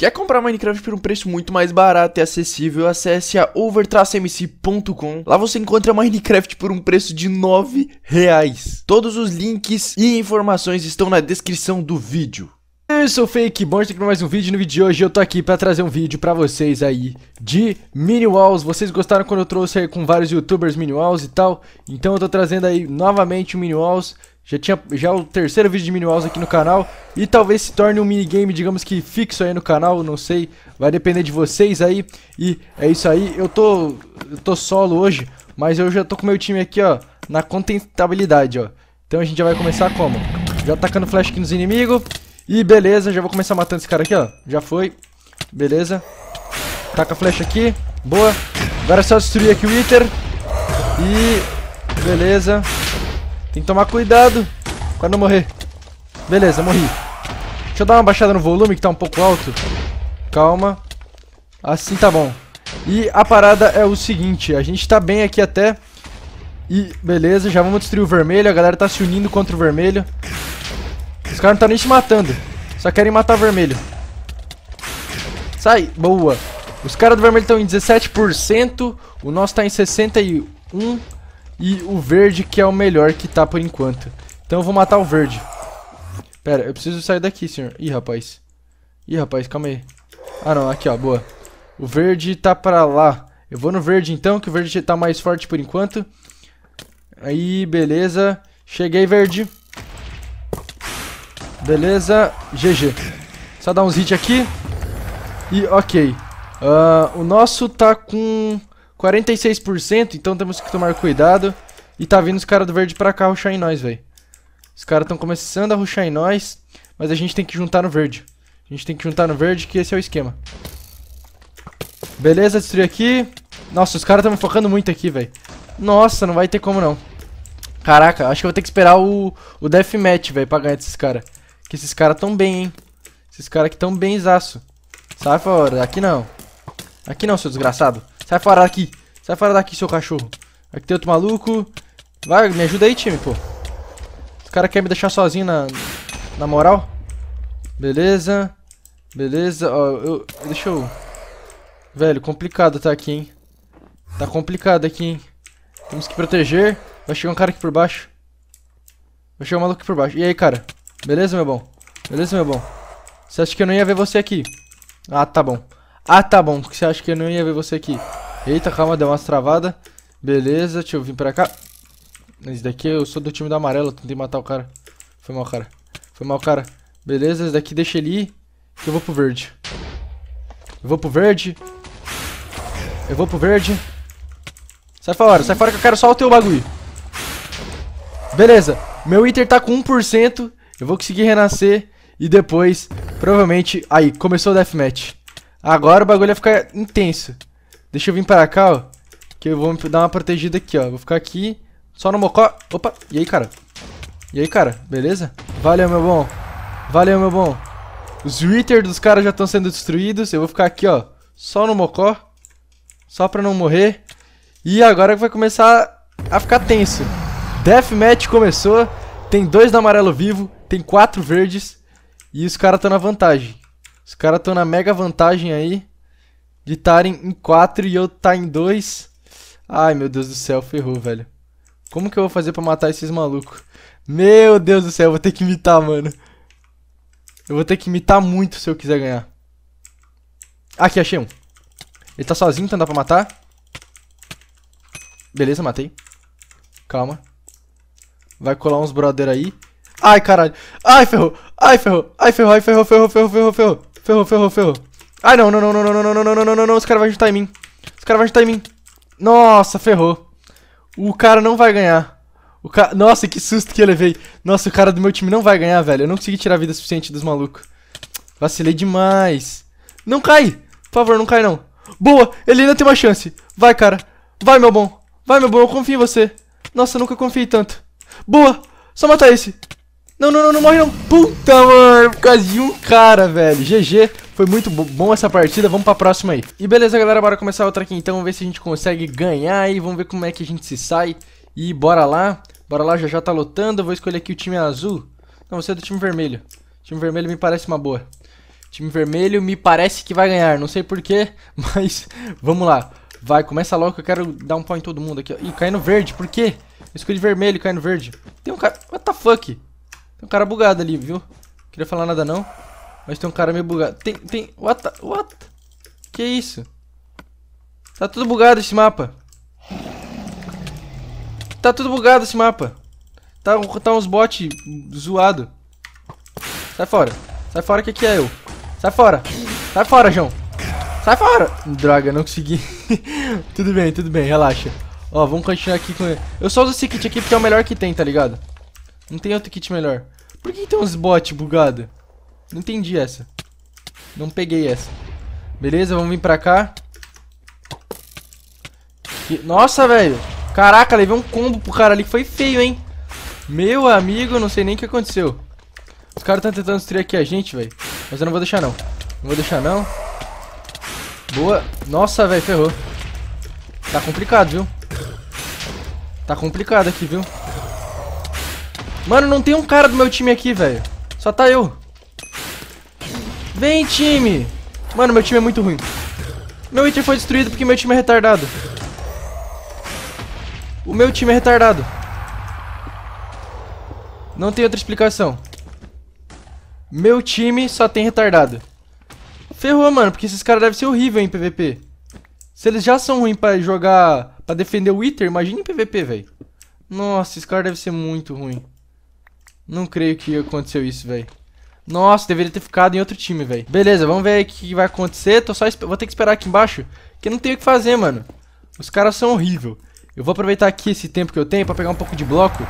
Quer comprar Minecraft por um preço muito mais barato e acessível? Acesse a overtracmc.com. Lá você encontra Minecraft por um preço de 9 reais. Todos os links e informações estão na descrição do vídeo. Eu sou o Fake Monster para mais um vídeo. No vídeo de hoje eu tô aqui para trazer um vídeo para vocês aí de mini walls. Vocês gostaram quando eu trouxe aí com vários youtubers mini walls e tal? Então eu tô trazendo aí novamente o mini walls já tinha já é o terceiro vídeo de Mini aqui no canal e talvez se torne um minigame, digamos que fixo aí no canal, não sei, vai depender de vocês aí. E é isso aí. Eu tô eu tô solo hoje, mas eu já tô com meu time aqui, ó, na contentabilidade, ó. Então a gente já vai começar como? Já atacando flash aqui nos inimigos. E beleza, já vou começar matando esse cara aqui, ó. Já foi. Beleza. Taca a flecha aqui. Boa. Agora é só destruir aqui o Wither. E... Beleza. Tem que tomar cuidado pra não morrer. Beleza, morri. Deixa eu dar uma baixada no volume que tá um pouco alto. Calma. Assim tá bom. E a parada é o seguinte, a gente tá bem aqui até. E beleza, já vamos destruir o vermelho, a galera tá se unindo contra o vermelho. Os caras não tá nem se matando, só querem matar o vermelho. Sai, boa. Os caras do vermelho estão em 17%, o nosso tá em 61%. E o verde que é o melhor que tá por enquanto. Então eu vou matar o verde. Pera, eu preciso sair daqui, senhor. Ih, rapaz. Ih, rapaz, calma aí. Ah, não, aqui, ó, boa. O verde tá pra lá. Eu vou no verde, então, que o verde tá mais forte por enquanto. Aí, beleza. Cheguei, verde. Beleza. GG. Só dar uns hits aqui. E, ok. Uh, o nosso tá com 46%, então temos que tomar cuidado. E tá vindo os caras do verde pra cá ruxar em nós, velho. Os caras estão começando a ruxar em nós, mas a gente tem que juntar no verde. A gente tem que juntar no verde, que esse é o esquema. Beleza, destruir aqui. Nossa, os caras estão focando muito aqui, velho. Nossa, não vai ter como não. Caraca, acho que eu vou ter que esperar o, o deathmatch, velho, pra ganhar desses caras. Que esses caras tão bem, hein. Esses caras aqui tão bem zaço. Sai fora, aqui não. Aqui não, seu desgraçado. Sai fora daqui. Sai fora daqui, seu cachorro. Aqui tem outro maluco. Vai, me ajuda aí, time, pô. Os caras querem me deixar sozinho na, na moral. Beleza. Beleza. Ó, eu... Deixa eu... Velho, complicado tá aqui, hein. Tá complicado aqui, hein. Temos que proteger. Vai chegar um cara aqui por baixo. Vai chegar um maluco aqui por baixo. E aí, cara? Beleza, meu bom? Beleza, meu bom? Você acha que eu não ia ver você aqui? Ah, tá bom. Ah, tá bom. Você acha que eu não ia ver você aqui? Eita, calma, deu umas travadas. Beleza, deixa eu vir pra cá. Esse daqui eu sou do time do amarelo, tentei matar o cara. Foi mal, cara. Foi mal, cara. Beleza, esse daqui deixa ele ir. Eu vou pro verde. Eu vou pro verde. Eu vou pro verde. Sai fora, sai fora que eu quero só o teu bagulho. Beleza, meu Inter tá com 1%. Eu vou conseguir renascer. E depois, provavelmente... Aí, começou o deathmatch. Agora o bagulho vai ficar intenso. Deixa eu vir para cá, ó. Que eu vou dar uma protegida aqui, ó. Vou ficar aqui, só no mocó. Opa, e aí, cara? E aí, cara? Beleza? Valeu, meu bom. Valeu, meu bom. Os Wither dos caras já estão sendo destruídos. Eu vou ficar aqui, ó. Só no mocó. Só pra não morrer. E agora vai começar a ficar tenso. Deathmatch começou. Tem dois do amarelo vivo. Tem quatro verdes. E os caras estão na vantagem. Os caras estão na mega vantagem aí de estarem em 4 e eu tá em 2. Ai, meu Deus do céu, ferrou, velho. Como que eu vou fazer pra matar esses malucos? Meu Deus do céu, eu vou ter que imitar, mano. Eu vou ter que imitar muito se eu quiser ganhar. Aqui, achei um. Ele tá sozinho, então dá pra matar. Beleza, matei. Calma. Vai colar uns brother aí. Ai, caralho. Ai, ferrou. Ai, ferrou. Ai, ferrou. Ai, ferrou, ferrou, ferrou, ferrou, ferrou. Ferrou, ferrou, ferrou. Ai, não, não, não, não, não, não, não, não, não, não, não, não, os caras vão juntar em mim. Os caras vão juntar em mim. Nossa, ferrou. O cara não vai ganhar. O ca... Nossa, que susto que eu levei. Nossa, o cara do meu time não vai ganhar, velho. Eu não consegui tirar vida suficiente dos malucos. Vacilei demais. Não cai. Por favor, não cai não. Boa, ele ainda tem uma chance. Vai, cara. Vai, meu bom. Vai, meu bom, eu confio em você. Nossa, eu nunca confiei tanto. Boa, só matar esse. Não, não, não, não morre não. Puta, mano. Por causa de um cara, velho. GG. Foi muito bom essa partida, vamos pra próxima aí. E beleza, galera, bora começar outra aqui então, vamos ver se a gente consegue ganhar aí, vamos ver como é que a gente se sai. E bora lá, bora lá, já já tá lotando, vou escolher aqui o time azul. Não, você é do time vermelho. time vermelho me parece uma boa. time vermelho me parece que vai ganhar, não sei porquê, mas vamos lá. Vai, começa logo que eu quero dar um pau em todo mundo aqui. Ih, cai no verde, por quê? Eu escolhi vermelho, cai no verde. Tem um cara... What the fuck? Tem um cara bugado ali, viu? Queria falar nada não. Mas tem um cara meio bugado. Tem, tem... What? The... What? Que isso? Tá tudo bugado esse mapa. Tá tudo bugado esse mapa. Tá, tá uns bots zoado. Sai fora. Sai fora que aqui é eu. Sai fora. Sai fora, João. Sai fora. Droga, não consegui. tudo bem, tudo bem. Relaxa. Ó, vamos continuar aqui com... Eu só uso esse kit aqui porque é o melhor que tem, tá ligado? Não tem outro kit melhor. Por que tem uns bots bugado? Não entendi essa. Não peguei essa. Beleza, vamos vir pra cá. Nossa, velho. Caraca, levei um combo pro cara ali que foi feio, hein. Meu amigo, não sei nem o que aconteceu. Os caras estão tentando destruir aqui a gente, velho. Mas eu não vou deixar, não. Não vou deixar, não. Boa. Nossa, velho, ferrou. Tá complicado, viu? Tá complicado aqui, viu? Mano, não tem um cara do meu time aqui, velho. Só tá eu. Vem, time! Mano, meu time é muito ruim. Meu item foi destruído porque meu time é retardado. O meu time é retardado. Não tem outra explicação. Meu time só tem retardado. Ferrou, mano, porque esses caras devem ser horríveis em PVP. Se eles já são ruins pra jogar... Pra defender o Wither, imagina em PVP, velho. Nossa, esse cara deve ser muito ruim. Não creio que aconteceu isso, velho. Nossa, deveria ter ficado em outro time, velho. Beleza, vamos ver o que vai acontecer. Tô só vou ter que esperar aqui embaixo, porque não tem o que fazer, mano. Os caras são horrível. Eu vou aproveitar aqui esse tempo que eu tenho pra pegar um pouco de bloco.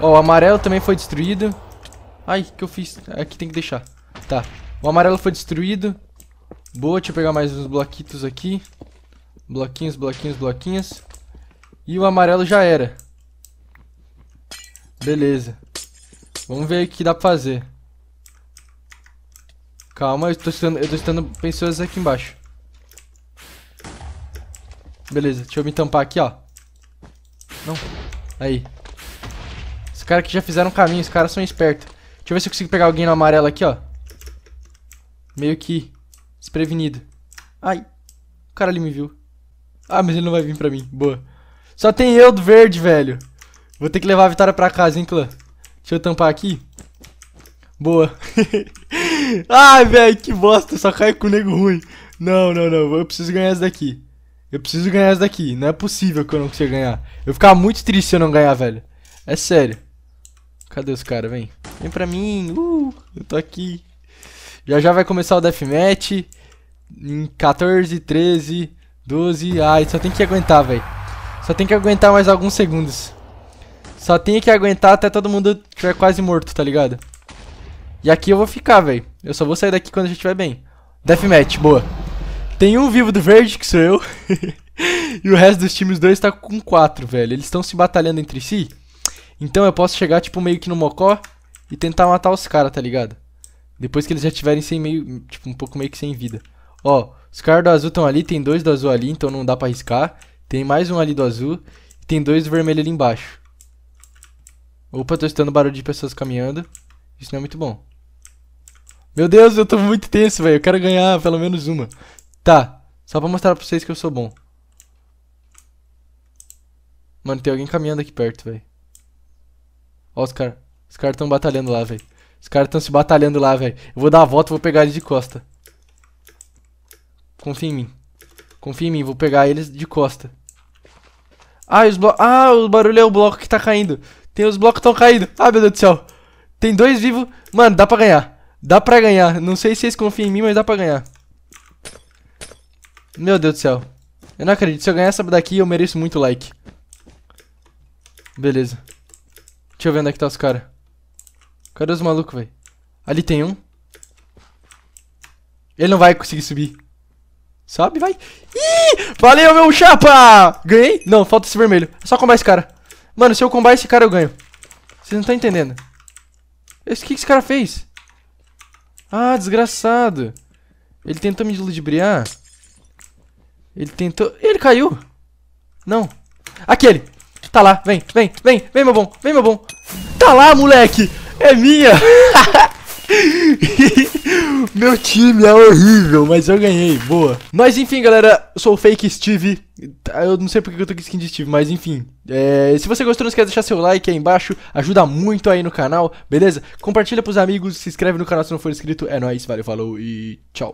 Ó, o amarelo também foi destruído. Ai, o que eu fiz? Aqui tem que deixar. Tá. O amarelo foi destruído. Boa, deixa eu pegar mais uns bloquitos aqui. Bloquinhos, bloquinhos, bloquinhos. E o amarelo já era. Beleza. Vamos ver o que dá pra fazer. Calma, eu tô estando, eu tô estando aqui embaixo. Beleza, deixa eu me tampar aqui, ó. Não. Aí. Os caras que já fizeram caminho, os caras são espertos. Deixa eu ver se eu consigo pegar alguém no amarelo aqui, ó. Meio que desprevenido. Ai. O cara ali me viu. Ah, mas ele não vai vir pra mim. Boa. Só tem eu do verde, velho. Vou ter que levar a vitória pra casa, hein, clã. Deixa eu tampar aqui. Boa. Ai, velho, que bosta. Só cai com o nego ruim. Não, não, não. Eu preciso ganhar essa daqui. Eu preciso ganhar essa daqui. Não é possível que eu não consiga ganhar. Eu ficar muito triste se eu não ganhar, velho. É sério. Cadê os caras? Vem. Vem pra mim. Uh, eu tô aqui. Já já vai começar o deathmatch. Em 14, 13, 12. Ai, só tem que aguentar, velho. Só tem que aguentar mais alguns segundos. Só tenho que aguentar até todo mundo estiver quase morto, tá ligado? E aqui eu vou ficar, velho. Eu só vou sair daqui quando a gente estiver bem. Deathmatch, boa. Tem um vivo do verde, que sou eu. e o resto dos times dois tá com quatro, velho. Eles estão se batalhando entre si. Então eu posso chegar, tipo, meio que no mocó e tentar matar os caras, tá ligado? Depois que eles já tiverem sem meio, tipo, um pouco meio que sem vida. Ó, os caras do azul estão ali, tem dois do azul ali, então não dá pra arriscar. Tem mais um ali do azul e tem dois do vermelho ali embaixo. Opa, tô escutando barulho de pessoas caminhando. Isso não é muito bom. Meu Deus, eu tô muito tenso, velho. Eu quero ganhar pelo menos uma. Tá, só pra mostrar pra vocês que eu sou bom. Mano, tem alguém caminhando aqui perto, velho. Ó os caras. Os caras tão batalhando lá, velho. Os caras tão se batalhando lá, velho. Eu vou dar a volta e vou pegar eles de costa. Confia em mim. Confia em mim, vou pegar eles de costa. Ah, os blo... ah, o barulho é o bloco que tá caindo. Tem os blocos tão caídos. Ah, meu Deus do céu. Tem dois vivos. Mano, dá pra ganhar. Dá pra ganhar. Não sei se vocês confiam em mim, mas dá pra ganhar. Meu Deus do céu. Eu não acredito. Se eu ganhar essa daqui, eu mereço muito like. Beleza. Deixa eu ver onde é que tá os caras. Cadê os malucos, velho? Ali tem um. Ele não vai conseguir subir. Sobe, vai. Ih! Valeu, meu chapa! Ganhei? Não, falta esse vermelho. É só combar esse cara. Mano, se eu combar esse cara, eu ganho. Vocês não estão entendendo. O que, que esse cara fez? Ah, desgraçado. Ele tentou me ludibriar. Ele tentou... Ele caiu. Não. Aquele. Tá lá. Vem, vem, vem. Vem, meu bom. Vem, meu bom. Tá lá, moleque. É minha. Meu time é horrível, mas eu ganhei, boa. Mas enfim, galera, eu sou o Fake Steve. Eu não sei porque eu tô com skin de Steve, mas enfim. É, se você gostou, não esquece de deixar seu like aí embaixo. Ajuda muito aí no canal, beleza? Compartilha pros amigos, se inscreve no canal se não for inscrito. É nóis, valeu, falou e tchau.